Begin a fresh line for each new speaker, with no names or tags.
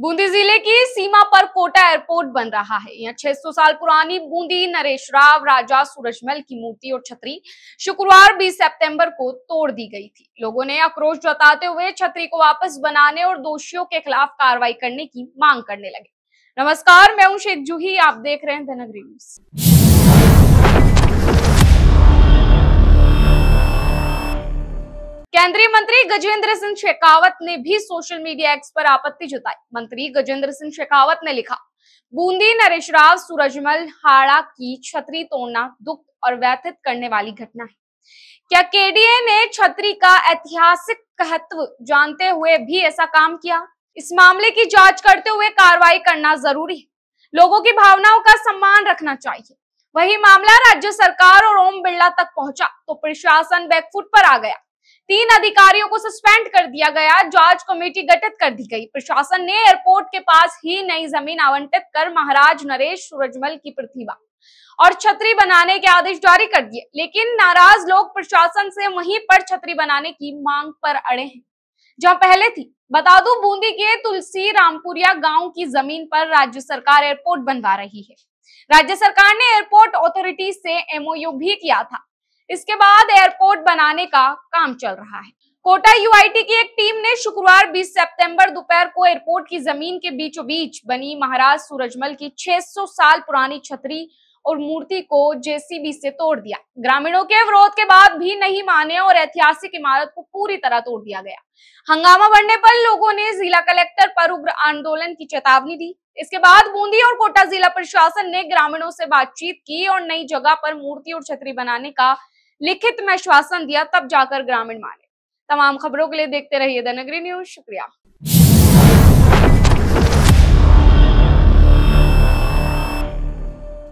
बूंदी जिले की सीमा पर कोटा एयरपोर्ट बन रहा है यहाँ 600 साल पुरानी बूंदी नरेश राव राजा सूरजमल की मूर्ति और छतरी शुक्रवार 20 सितंबर को तोड़ दी गई थी लोगों ने आक्रोश जताते हुए छतरी को वापस बनाने और दोषियों के खिलाफ कार्रवाई करने की मांग करने लगे नमस्कार मैं हूं शेख जूही आप देख रहे हैं धनगरी न्यूज केंद्रीय मंत्री गजेंद्र सिंह शेखावत ने भी सोशल मीडिया एक्स पर आपत्ति जताई मंत्री गजेंद्र सिंह शेखावत ने लिखा बूंदी नरेश राव सूरजमल हाड़ा की छतरी तोड़ना दुख और व्यथित करने वाली घटना है क्या केडीए ने छतरी का ऐतिहासिक कहत्व जानते हुए भी ऐसा काम किया इस मामले की जांच करते हुए कार्रवाई करना जरूरी है लोगों की भावनाओं का सम्मान रखना चाहिए वही मामला राज्य सरकार और ओम बिरला तक पहुंचा तो प्रशासन बैकफुट पर आ गया तीन अधिकारियों को सस्पेंड कर दिया गया जांच कमेटी गठित कर दी गई प्रशासन ने एयरपोर्ट के पास ही नई जमीन आवंटित कर महाराज नरेश सूरजमल की प्रतिभा और छतरी बनाने के आदेश जारी कर दिए लेकिन नाराज लोग प्रशासन से वहीं पर छतरी बनाने की मांग पर अड़े हैं जहां पहले थी बता दू बूंदी के तुलसी रामपुरिया गांव की जमीन पर राज्य सरकार एयरपोर्ट बनवा रही है राज्य सरकार ने एयरपोर्ट ऑथोरिटी से एमओयू भी किया था इसके बाद एयरपोर्ट बनाने का काम चल रहा है कोटा यूआईटी की एक टीम ने शुक्रवार 20 सितंबर दोपहर को एयरपोर्ट की जमीन के बीचों बीच बनी महाराज सूरजमल की 600 साल पुरानी छतरी और मूर्ति को जेसीबी से तोड़ दिया ग्रामीणों के विरोध के बाद भी नहीं माने और ऐतिहासिक इमारत को पूरी तरह तोड़ दिया गया हंगामा बढ़ने पर लोगों ने जिला कलेक्टर पर उग्र आंदोलन की चेतावनी दी इसके बाद बूंदी और कोटा जिला प्रशासन ने ग्रामीणों से बातचीत की और नई जगह पर मूर्ति और छतरी बनाने का लिखित में आश्वासन दिया तब जाकर ग्रामीण माने तमाम खबरों के लिए देखते रहिए द नगरी न्यूज शुक्रिया